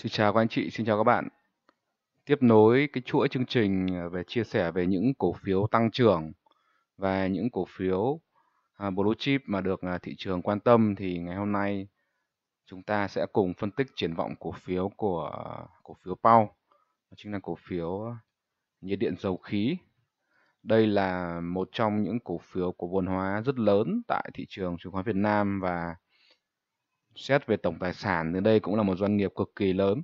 Xin chào các anh chị, xin chào các bạn. Tiếp nối cái chuỗi chương trình à, về chia sẻ về những cổ phiếu tăng trưởng và những cổ phiếu à, blue chip mà được à, thị trường quan tâm thì ngày hôm nay chúng ta sẽ cùng phân tích triển vọng cổ phiếu của cổ phiếu Pau, chính là cổ phiếu nhiệt điện dầu khí. Đây là một trong những cổ phiếu của vốn hóa rất lớn tại thị trường chứng khoán Việt Nam và Xét về tổng tài sản thì đây cũng là một doanh nghiệp cực kỳ lớn.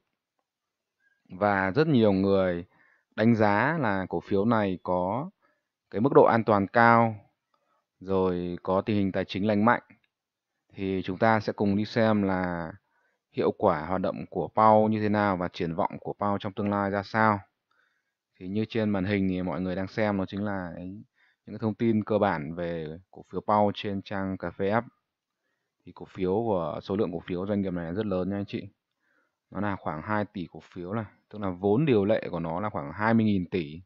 Và rất nhiều người đánh giá là cổ phiếu này có cái mức độ an toàn cao rồi có tình hình tài chính lành mạnh thì chúng ta sẽ cùng đi xem là hiệu quả hoạt động của Pau như thế nào và triển vọng của Pau trong tương lai ra sao. Thì như trên màn hình thì mọi người đang xem nó chính là những thông tin cơ bản về cổ phiếu Pau trên trang cà phê app thì cổ phiếu của số lượng cổ phiếu doanh nghiệp này rất lớn nha anh chị nó là khoảng 2 tỷ cổ phiếu này tức là vốn điều lệ của nó là khoảng 20.000 tỷ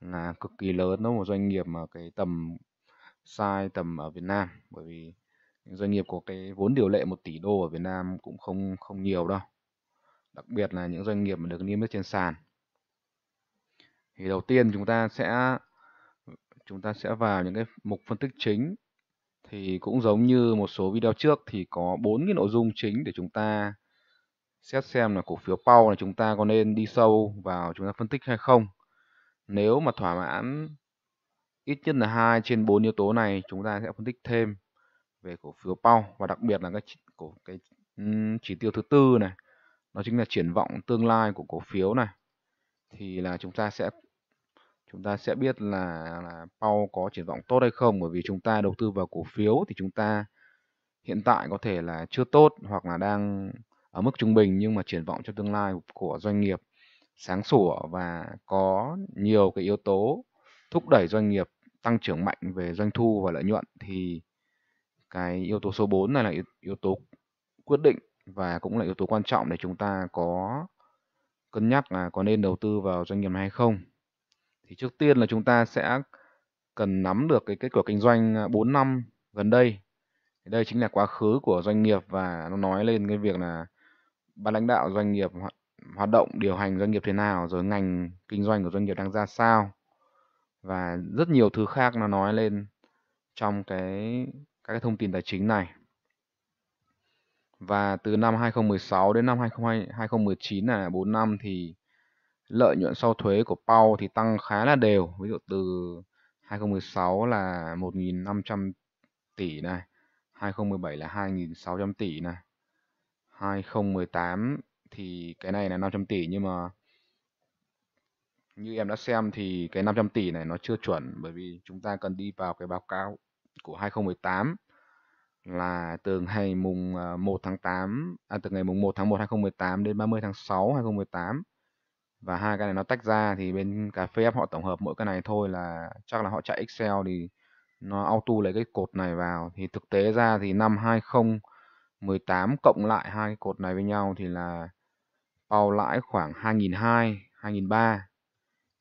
là cực kỳ lớn nó một doanh nghiệp mà cái tầm size tầm ở Việt Nam bởi vì doanh nghiệp có cái vốn điều lệ 1 tỷ đô ở Việt Nam cũng không không nhiều đâu đặc biệt là những doanh nghiệp mà được niêm yết trên sàn thì đầu tiên chúng ta sẽ chúng ta sẽ vào những cái mục phân tích chính thì cũng giống như một số video trước thì có bốn cái nội dung chính để chúng ta xét xem là cổ phiếu Pau là chúng ta có nên đi sâu vào chúng ta phân tích hay không. Nếu mà thỏa mãn ít nhất là hai trên bốn yếu tố này chúng ta sẽ phân tích thêm về cổ phiếu Pau và đặc biệt là cái cổ cái chỉ tiêu thứ tư này, nó chính là triển vọng tương lai của cổ phiếu này thì là chúng ta sẽ chúng ta sẽ biết là, là Pau có triển vọng tốt hay không bởi vì chúng ta đầu tư vào cổ phiếu thì chúng ta hiện tại có thể là chưa tốt hoặc là đang ở mức trung bình nhưng mà triển vọng cho tương lai của doanh nghiệp sáng sủa và có nhiều cái yếu tố thúc đẩy doanh nghiệp tăng trưởng mạnh về doanh thu và lợi nhuận thì cái yếu tố số 4 này là yếu, yếu tố quyết định và cũng là yếu tố quan trọng để chúng ta có cân nhắc là có nên đầu tư vào doanh nghiệp này hay không thì trước tiên là chúng ta sẽ cần nắm được cái kết quả kinh doanh 4 à, năm gần đây đây chính là quá khứ của doanh nghiệp và nó nói lên cái việc là ban lãnh đạo doanh nghiệp hoạt động điều hành doanh nghiệp thế nào rồi ngành kinh doanh của doanh nghiệp đang ra sao và rất nhiều thứ khác nó nói lên trong cái các cái thông tin tài chính này và từ năm 2016 đến năm 2019 là 4 năm thì lợi nhuận sau thuế của Pau thì tăng khá là đều ví dụ từ 2016 là 1.500 tỷ này 2017 là 2.600 tỷ này 2018 thì cái này là 500 tỷ nhưng mà như em đã xem thì cái 500 tỷ này nó chưa chuẩn bởi vì chúng ta cần đi vào cái báo cáo của 2018 là từ ngày mùng 1 à, tháng 8 à, từ ngày mùng 1 tháng 1 2018 đến 30 tháng 6 2018 và hai cái này nó tách ra thì bên cà phê app họ tổng hợp mỗi cái này thôi là chắc là họ chạy Excel thì nó auto lấy cái cột này vào thì thực tế ra thì năm 2018 cộng lại hai cái cột này với nhau thì là bao lãi khoảng 2002 2003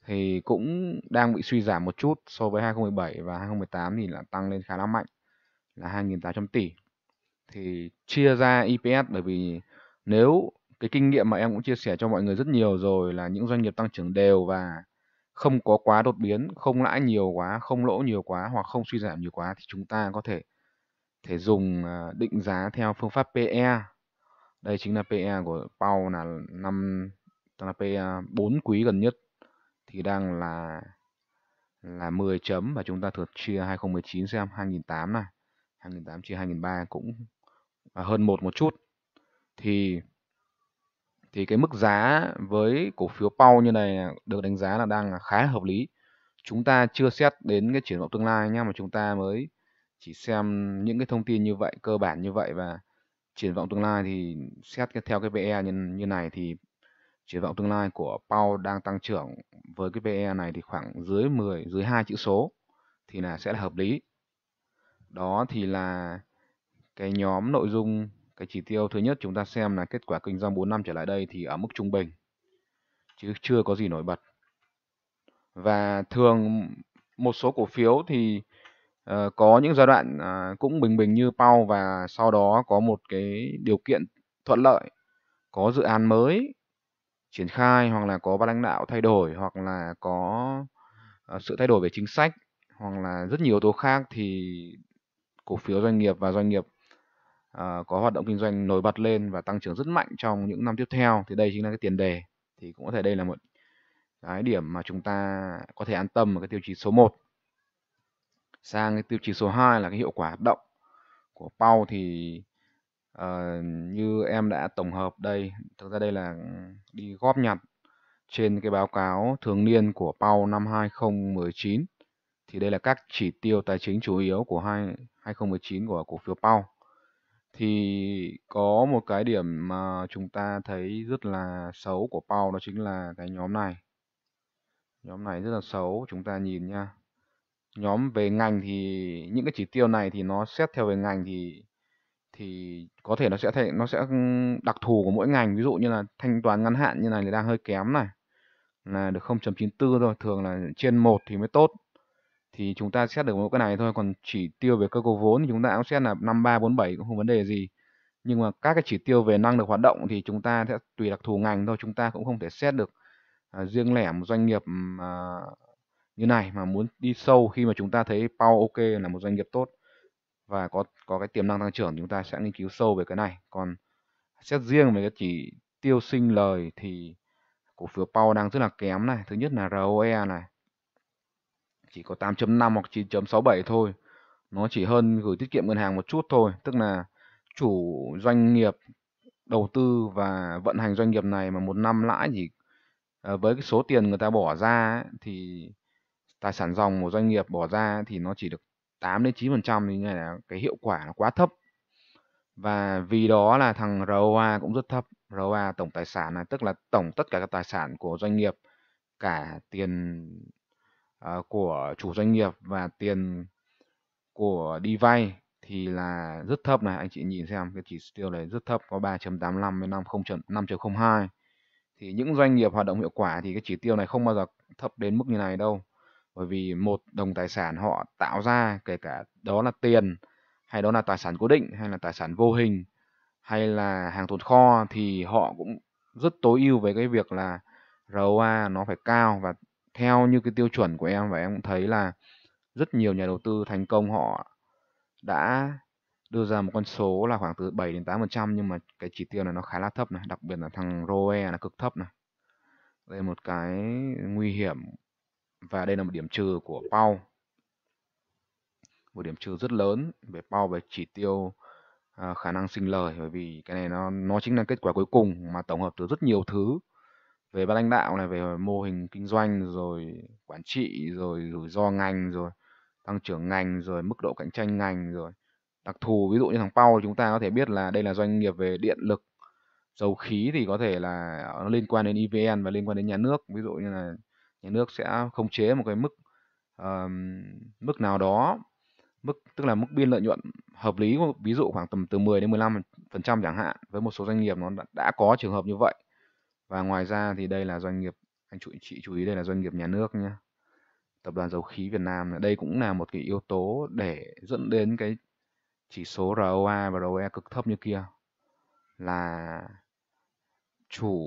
thì cũng đang bị suy giảm một chút so với 2017 và 2018 thì là tăng lên khá là mạnh là 2.800 tỷ thì chia ra EPS bởi vì nếu cái kinh nghiệm mà em cũng chia sẻ cho mọi người rất nhiều rồi là những doanh nghiệp tăng trưởng đều và không có quá đột biến, không lãi nhiều quá, không lỗ nhiều quá hoặc không suy giảm nhiều quá thì chúng ta có thể thể dùng à, định giá theo phương pháp PE. Đây chính là PE của Pau là năm tức là PE 4 quý gần nhất thì đang là là 10 chấm và chúng ta thử chia 2019 xem 2008 này, 2008 chia 2003 cũng hơn một một chút thì thì cái mức giá với cổ phiếu PAU như này được đánh giá là đang khá hợp lý. Chúng ta chưa xét đến cái triển vọng tương lai nhé mà chúng ta mới chỉ xem những cái thông tin như vậy, cơ bản như vậy và triển vọng tương lai thì xét theo cái PE như, như này thì triển vọng tương lai của PAU đang tăng trưởng với cái PE này thì khoảng dưới 10, dưới 2 chữ số thì là sẽ là hợp lý. Đó thì là cái nhóm nội dung cái chỉ tiêu thứ nhất chúng ta xem là kết quả kinh doanh 4 năm trở lại đây thì ở mức trung bình. Chứ chưa có gì nổi bật. Và thường một số cổ phiếu thì uh, có những giai đoạn uh, cũng bình bình như Pau và sau đó có một cái điều kiện thuận lợi. Có dự án mới triển khai hoặc là có ban lãnh đạo thay đổi hoặc là có uh, sự thay đổi về chính sách hoặc là rất nhiều yếu tố khác thì cổ phiếu doanh nghiệp và doanh nghiệp Ờ, có hoạt động kinh doanh nổi bật lên và tăng trưởng rất mạnh trong những năm tiếp theo thì đây chính là cái tiền đề thì cũng có thể đây là một cái điểm mà chúng ta có thể an tâm ở cái tiêu chí số 1 sang cái tiêu chí số 2 là cái hiệu quả hoạt động của Pau thì uh, như em đã tổng hợp đây thực ra đây là đi góp nhặt trên cái báo cáo thường niên của Pau năm 2019 thì đây là các chỉ tiêu tài chính chủ yếu của 2019 của cổ phiếu Pau thì có một cái điểm mà chúng ta thấy rất là xấu của Paul đó chính là cái nhóm này. Nhóm này rất là xấu, chúng ta nhìn nha. Nhóm về ngành thì những cái chỉ tiêu này thì nó xét theo về ngành thì thì có thể nó sẽ thể nó sẽ đặc thù của mỗi ngành ví dụ như là thanh toán ngắn hạn như này thì đang hơi kém này là được 0.94 rồi thường là trên một thì mới tốt thì chúng ta xét được một cái này thôi còn chỉ tiêu về cơ cấu vốn thì chúng ta cũng xét là 5347 cũng không vấn đề gì nhưng mà các cái chỉ tiêu về năng lực hoạt động thì chúng ta sẽ tùy đặc thù ngành thôi chúng ta cũng không thể xét được à, riêng lẻ một doanh nghiệp mà như này mà muốn đi sâu khi mà chúng ta thấy Pau ok là một doanh nghiệp tốt và có có cái tiềm năng tăng trưởng chúng ta sẽ nghiên cứu sâu về cái này còn xét riêng về cái chỉ tiêu sinh lời thì cổ phiếu Pau đang rất là kém này thứ nhất là ROE này chỉ có 8.5 hoặc 9.67 thôi nó chỉ hơn gửi tiết kiệm ngân hàng một chút thôi tức là chủ doanh nghiệp đầu tư và vận hành doanh nghiệp này mà một năm lãi chỉ ờ, với cái số tiền người ta bỏ ra thì tài sản dòng của doanh nghiệp bỏ ra thì nó chỉ được 8 đến 9 phần trăm thì là cái hiệu quả nó quá thấp và vì đó là thằng ROA cũng rất thấp ROA tổng tài sản này tức là tổng tất cả các tài sản của doanh nghiệp cả tiền Ờ, của chủ doanh nghiệp và tiền của đi vay thì là rất thấp này anh chị nhìn xem cái chỉ tiêu này rất thấp có 3.85 đến 5.02 thì những doanh nghiệp hoạt động hiệu quả thì cái chỉ tiêu này không bao giờ thấp đến mức như này đâu bởi vì một đồng tài sản họ tạo ra kể cả đó là tiền hay đó là tài sản cố định hay là tài sản vô hình hay là hàng tồn kho thì họ cũng rất tối ưu về cái việc là ROA nó phải cao và theo như cái tiêu chuẩn của em và em cũng thấy là rất nhiều nhà đầu tư thành công họ đã đưa ra một con số là khoảng từ 7 đến 8% nhưng mà cái chỉ tiêu này nó khá là thấp này, đặc biệt là thằng ROE là cực thấp này. Đây một cái nguy hiểm và đây là một điểm trừ của Pau. Một điểm trừ rất lớn về Pau về chỉ tiêu à, khả năng sinh lời bởi vì cái này nó nó chính là kết quả cuối cùng mà tổng hợp từ rất nhiều thứ về ban lãnh đạo này về mô hình kinh doanh rồi quản trị rồi rủi ro ngành rồi tăng trưởng ngành rồi mức độ cạnh tranh ngành rồi đặc thù ví dụ như thằng Pau chúng ta có thể biết là đây là doanh nghiệp về điện lực dầu khí thì có thể là ờ, nó liên quan đến EVN và liên quan đến nhà nước ví dụ như là nhà nước sẽ khống chế một cái mức uh, mức nào đó mức tức là mức biên lợi nhuận hợp lý ví dụ khoảng tầm từ 10 đến 15 phần trăm chẳng hạn với một số doanh nghiệp nó đã, đã có trường hợp như vậy và ngoài ra thì đây là doanh nghiệp anh chú chị chú ý đây là doanh nghiệp nhà nước nhé tập đoàn dầu khí Việt Nam đây cũng là một cái yếu tố để dẫn đến cái chỉ số ROA và ROE cực thấp như kia là chủ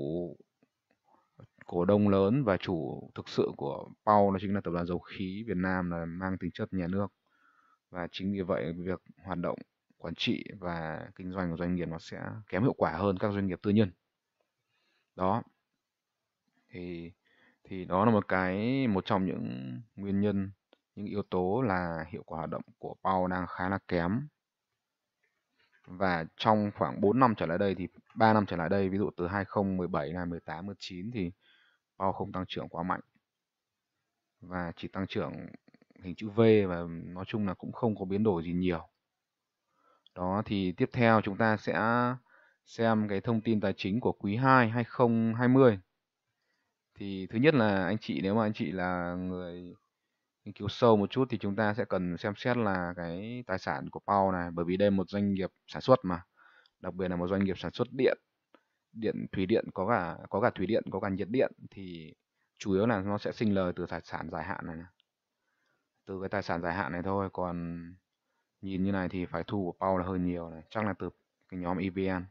cổ đông lớn và chủ thực sự của Pau đó chính là tập đoàn dầu khí Việt Nam là mang tính chất nhà nước và chính vì vậy việc hoạt động quản trị và kinh doanh của doanh nghiệp nó sẽ kém hiệu quả hơn các doanh nghiệp tư nhân đó. Thì thì đó là một cái một trong những nguyên nhân, những yếu tố là hiệu quả hoạt động của Pau đang khá là kém. Và trong khoảng 4 năm trở lại đây thì 3 năm trở lại đây, ví dụ từ 2017 là 18 19 thì Pau không tăng trưởng quá mạnh. Và chỉ tăng trưởng hình chữ V và nói chung là cũng không có biến đổi gì nhiều. Đó thì tiếp theo chúng ta sẽ xem cái thông tin tài chính của quý 2 2020 thì thứ nhất là anh chị nếu mà anh chị là người nghiên cứu sâu một chút thì chúng ta sẽ cần xem xét là cái tài sản của Pau này bởi vì đây là một doanh nghiệp sản xuất mà đặc biệt là một doanh nghiệp sản xuất điện điện thủy điện có cả có cả thủy điện có cả nhiệt điện thì chủ yếu là nó sẽ sinh lời từ tài sản dài hạn này từ cái tài sản dài hạn này thôi còn nhìn như này thì phải thu của Pau là hơi nhiều này chắc là từ cái nhóm EVN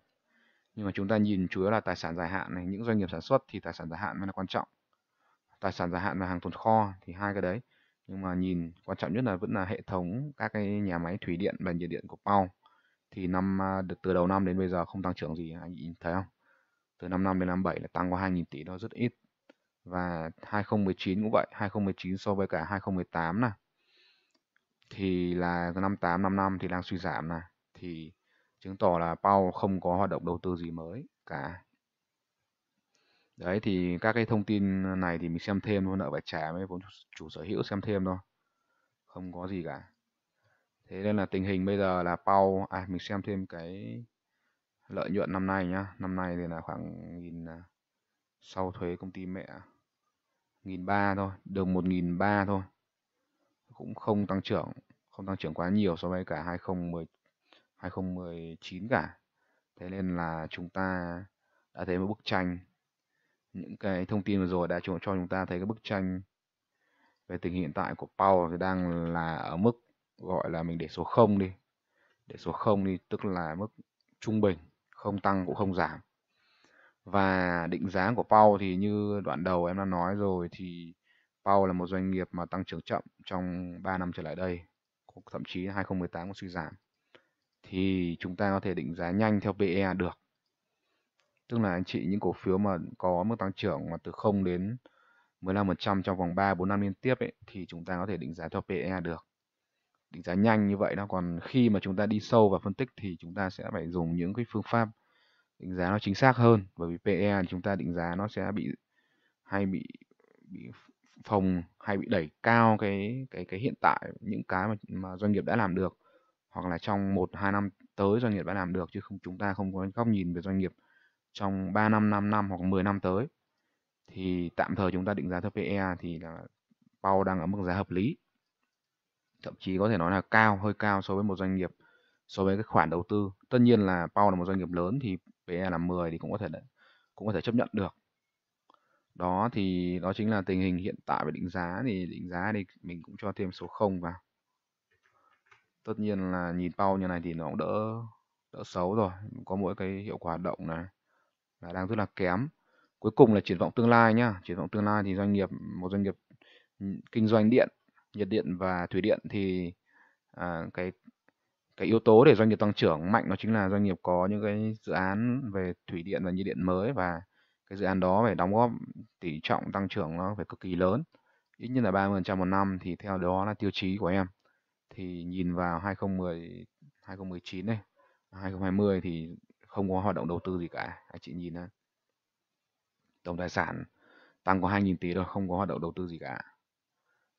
nhưng mà chúng ta nhìn chủ yếu là tài sản dài hạn này những doanh nghiệp sản xuất thì tài sản dài hạn mới là quan trọng tài sản dài hạn và hàng tồn kho thì hai cái đấy nhưng mà nhìn quan trọng nhất là vẫn là hệ thống các cái nhà máy thủy điện và nhiệt điện của Pau thì năm à, từ đầu năm đến bây giờ không tăng trưởng gì anh nhìn thấy không từ năm năm đến năm bảy là tăng qua 2.000 tỷ đó rất ít và 2019 cũng vậy 2019 so với cả 2018 nè thì là năm 8 năm năm thì đang suy giảm nè thì chứng tỏ là Pau không có hoạt động đầu tư gì mới cả đấy thì các cái thông tin này thì mình xem thêm thôi nợ phải trả với vốn chủ sở hữu xem thêm thôi không có gì cả thế nên là tình hình bây giờ là Pau, à mình xem thêm cái lợi nhuận năm nay nhá năm nay thì là khoảng nghìn à, sau thuế công ty mẹ nghìn ba thôi được một nghìn ba thôi cũng không tăng trưởng không tăng trưởng quá nhiều so với cả 2010 2019 cả thế nên là chúng ta đã thấy một bức tranh những cái thông tin vừa rồi đã cho chúng ta thấy cái bức tranh về tình hiện tại của Power đang là ở mức gọi là mình để số 0 đi để số 0 đi tức là mức trung bình không tăng cũng không giảm và định giá của Pau thì như đoạn đầu em đã nói rồi thì Pau là một doanh nghiệp mà tăng trưởng chậm trong 3 năm trở lại đây thậm chí 2018 cũng suy giảm thì chúng ta có thể định giá nhanh theo PE được. Tức là anh chị những cổ phiếu mà có mức tăng trưởng mà từ 0 đến 15% trong vòng 3 4 năm liên tiếp ấy thì chúng ta có thể định giá theo PE được. Định giá nhanh như vậy đó, còn khi mà chúng ta đi sâu và phân tích thì chúng ta sẽ phải dùng những cái phương pháp định giá nó chính xác hơn bởi vì PE chúng ta định giá nó sẽ bị hay bị bị phòng hay bị đẩy cao cái cái cái hiện tại những cái mà, mà doanh nghiệp đã làm được hoặc là trong một hai năm tới doanh nghiệp đã làm được chứ không chúng ta không có góc nhìn về doanh nghiệp trong 3 năm, 5 năm hoặc 10 năm tới thì tạm thời chúng ta định giá theo PE thì là bao đang ở mức giá hợp lý thậm chí có thể nói là cao hơi cao so với một doanh nghiệp so với cái khoản đầu tư tất nhiên là Pau là một doanh nghiệp lớn thì PE là 10 thì cũng có thể cũng có thể chấp nhận được đó thì đó chính là tình hình hiện tại về định giá thì định giá thì mình cũng cho thêm số 0 vào tất nhiên là nhìn bao như này thì nó cũng đỡ đỡ xấu rồi có mỗi cái hiệu quả động này là đang rất là kém cuối cùng là triển vọng tương lai nhá triển vọng tương lai thì doanh nghiệp một doanh nghiệp ừ, kinh doanh điện nhiệt điện và thủy điện thì à, cái cái yếu tố để doanh nghiệp tăng trưởng mạnh nó chính là doanh nghiệp có những cái dự án về thủy điện và nhiệt điện mới và cái dự án đó phải đóng góp tỷ trọng tăng trưởng nó phải cực kỳ lớn ít nhất là 30% một năm thì theo đó là tiêu chí của em thì nhìn vào 2010 2019 này 2020 thì không có hoạt động đầu tư gì cả anh chị nhìn này. tổng tài sản tăng có 2.000 tỷ thôi không có hoạt động đầu tư gì cả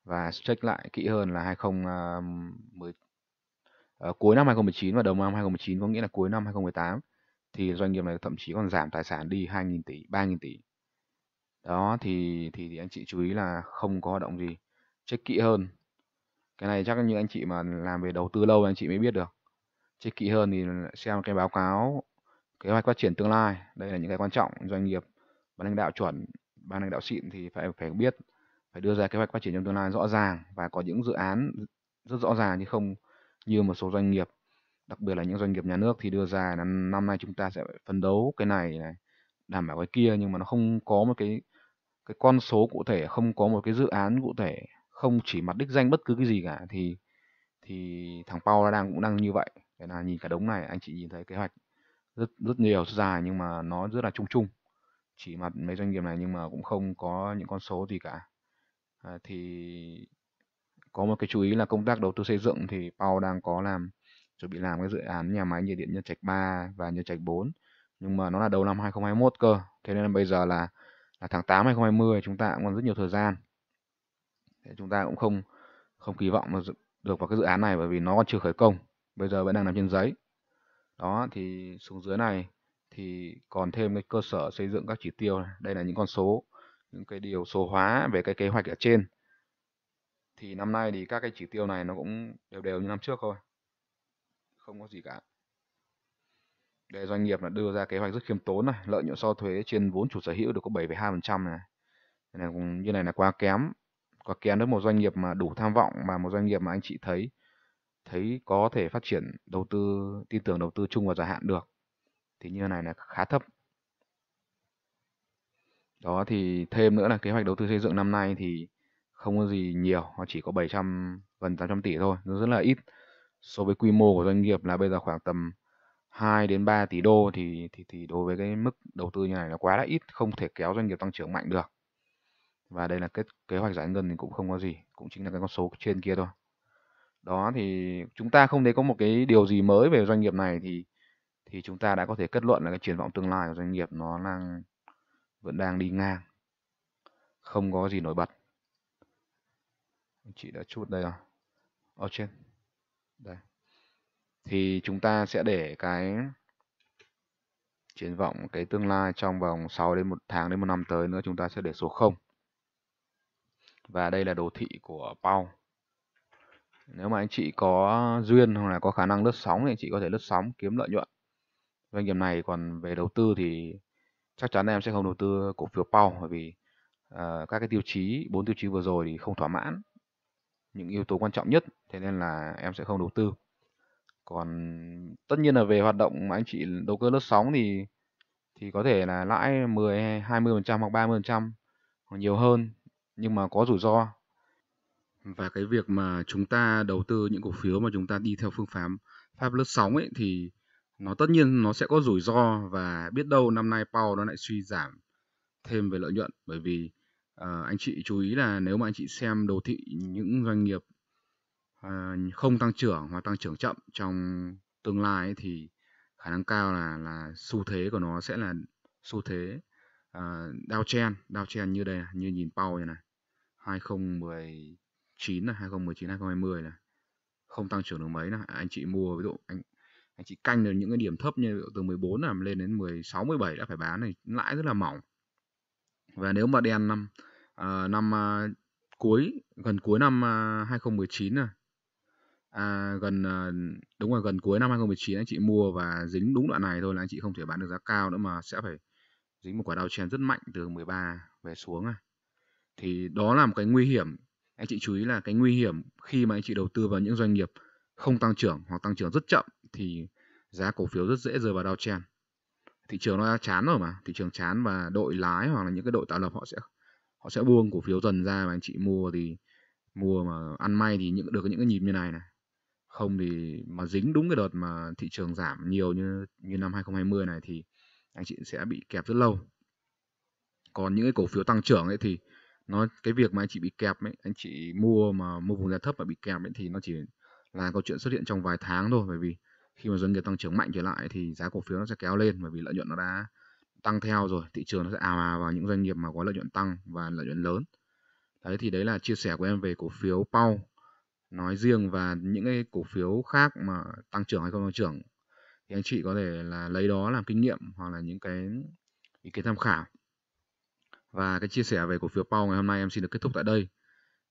và check lại kỹ hơn là 2010 à, ờ, cuối năm 2019 và đầu năm 2019 có nghĩa là cuối năm 2018 thì doanh nghiệp này thậm chí còn giảm tài sản đi 2.000 tỷ 3.000 tỷ đó thì, thì thì anh chị chú ý là không có hoạt động gì check kỹ hơn cái này chắc như anh chị mà làm về đầu tư lâu anh chị mới biết được chi kỹ hơn thì xem cái báo cáo kế hoạch phát triển tương lai đây là những cái quan trọng doanh nghiệp ban lãnh đạo chuẩn ban lãnh đạo xịn thì phải phải biết phải đưa ra kế hoạch phát triển trong tương lai rõ ràng và có những dự án rất rõ ràng chứ không như một số doanh nghiệp đặc biệt là những doanh nghiệp nhà nước thì đưa ra là năm nay chúng ta sẽ phấn đấu cái này này đảm bảo cái kia nhưng mà nó không có một cái cái con số cụ thể không có một cái dự án cụ thể không chỉ mặt đích danh bất cứ cái gì cả thì thì thằng Paul đang cũng đang như vậy thế là nhìn cả đống này anh chị nhìn thấy kế hoạch rất rất nhiều rất dài nhưng mà nó rất là chung chung chỉ mặt mấy doanh nghiệp này nhưng mà cũng không có những con số gì cả à, thì có một cái chú ý là công tác đầu tư xây dựng thì Paul đang có làm chuẩn bị làm cái dự án nhà máy nhiệt điện Nhân Trạch 3 và Nhân Trạch 4 nhưng mà nó là đầu năm 2021 cơ thế nên bây giờ là là tháng 8 2020 chúng ta cũng còn rất nhiều thời gian chúng ta cũng không không kỳ vọng được vào cái dự án này bởi vì nó còn chưa khởi công bây giờ vẫn đang nằm trên giấy đó thì xuống dưới này thì còn thêm cái cơ sở xây dựng các chỉ tiêu này. đây là những con số những cái điều số hóa về cái kế hoạch ở trên thì năm nay thì các cái chỉ tiêu này nó cũng đều đều như năm trước thôi không có gì cả để doanh nghiệp là đưa ra kế hoạch rất khiêm tốn này lợi nhuận sau thuế trên vốn chủ sở hữu được có 7,2 phần trăm này như này là quá kém quả kèm với một doanh nghiệp mà đủ tham vọng mà một doanh nghiệp mà anh chị thấy thấy có thể phát triển đầu tư tin tưởng đầu tư chung và dài hạn được thì như này là khá thấp đó thì thêm nữa là kế hoạch đầu tư xây dựng năm nay thì không có gì nhiều nó chỉ có 700 gần 800 tỷ thôi nó rất là ít so với quy mô của doanh nghiệp là bây giờ khoảng tầm 2 đến 3 tỷ đô thì thì thì đối với cái mức đầu tư như này là quá là ít không thể kéo doanh nghiệp tăng trưởng mạnh được và đây là kết kế hoạch giải ngân thì cũng không có gì cũng chính là cái con số trên kia thôi đó thì chúng ta không thấy có một cái điều gì mới về doanh nghiệp này thì thì chúng ta đã có thể kết luận là cái triển vọng tương lai của doanh nghiệp nó đang vẫn đang đi ngang không có gì nổi bật chị đã chút đây rồi ở trên đây thì chúng ta sẽ để cái triển vọng cái tương lai trong vòng 6 đến một tháng đến một năm tới nữa chúng ta sẽ để số 0 và đây là đồ thị của Pau nếu mà anh chị có duyên hoặc là có khả năng lướt sóng thì anh chị có thể lướt sóng kiếm lợi nhuận doanh nghiệp này còn về đầu tư thì chắc chắn em sẽ không đầu tư cổ phiếu Pau bởi vì uh, các cái tiêu chí bốn tiêu chí vừa rồi thì không thỏa mãn những yếu tố quan trọng nhất thế nên là em sẽ không đầu tư còn tất nhiên là về hoạt động mà anh chị đầu cơ lướt sóng thì thì có thể là lãi 10 20 phần trăm hoặc 30 phần trăm hoặc nhiều hơn nhưng mà có rủi ro. Và cái việc mà chúng ta đầu tư những cổ phiếu mà chúng ta đi theo phương pháp pháp lướt sóng ấy thì nó tất nhiên nó sẽ có rủi ro và biết đâu năm nay Powell nó lại suy giảm thêm về lợi nhuận bởi vì uh, anh chị chú ý là nếu mà anh chị xem đồ thị những doanh nghiệp uh, không tăng trưởng hoặc tăng trưởng chậm trong tương lai ấy, thì khả năng cao là là xu thế của nó sẽ là xu thế đao Chen đao Chen như đây như nhìn Pau này, này 2019 là 2019 2020 này không tăng trưởng được mấy là anh chị mua ví dụ anh anh chị canh được những cái điểm thấp như từ 14 làm lên đến 16 17 đã phải bán này lãi rất là mỏng và nếu mà đen năm à, năm à, cuối gần cuối năm à, ờ, 2019 này à, gần đúng rồi gần cuối năm 2019 anh chị mua và dính đúng đoạn này thôi là anh chị không thể bán được giá cao nữa mà sẽ phải dính một quả đào chèn rất mạnh từ 13 về xuống à. thì đó là một cái nguy hiểm anh chị chú ý là cái nguy hiểm khi mà anh chị đầu tư vào những doanh nghiệp không tăng trưởng hoặc tăng trưởng rất chậm thì giá cổ phiếu rất dễ rơi vào đào chen thị trường nó đã chán rồi mà thị trường chán và đội lái hoặc là những cái đội tạo lập họ sẽ họ sẽ buông cổ phiếu dần ra và anh chị mua thì mua mà ăn may thì những được những cái nhịp như này này không thì mà dính đúng cái đợt mà thị trường giảm nhiều như như năm 2020 này thì anh chị sẽ bị kẹp rất lâu còn những cái cổ phiếu tăng trưởng ấy thì nó cái việc mà anh chị bị kẹp ấy anh chị mua mà mua vùng giá thấp mà bị kẹp ấy thì nó chỉ là câu chuyện xuất hiện trong vài tháng thôi bởi vì khi mà doanh nghiệp tăng trưởng mạnh trở lại thì giá cổ phiếu nó sẽ kéo lên bởi vì lợi nhuận nó đã tăng theo rồi thị trường nó sẽ ào ào vào những doanh nghiệp mà có lợi nhuận tăng và lợi nhuận lớn đấy thì đấy là chia sẻ của em về cổ phiếu pau nói riêng và những cái cổ phiếu khác mà tăng trưởng hay không tăng trưởng thì anh chị có thể là lấy đó làm kinh nghiệm hoặc là những cái ý kiến tham khảo và cái chia sẻ về cổ phiếu Pau ngày hôm nay em xin được kết thúc tại đây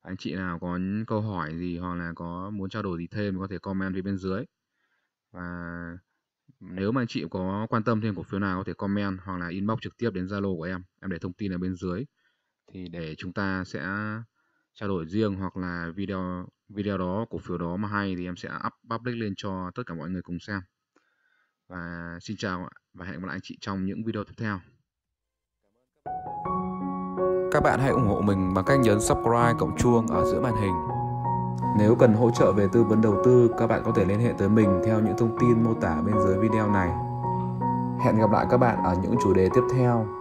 anh chị nào có câu hỏi gì hoặc là có muốn trao đổi gì thêm có thể comment phía bên dưới và nếu mà anh chị có quan tâm thêm cổ phiếu nào có thể comment hoặc là inbox trực tiếp đến Zalo của em em để thông tin ở bên dưới thì để chúng ta sẽ trao đổi riêng hoặc là video video đó cổ phiếu đó mà hay thì em sẽ up public lên cho tất cả mọi người cùng xem và xin chào và hẹn gặp lại anh chị trong những video tiếp theo các bạn hãy ủng hộ mình bằng cách nhấn subscribe cộng chuông ở giữa màn hình nếu cần hỗ trợ về tư vấn đầu tư các bạn có thể liên hệ tới mình theo những thông tin mô tả bên dưới video này hẹn gặp lại các bạn ở những chủ đề tiếp theo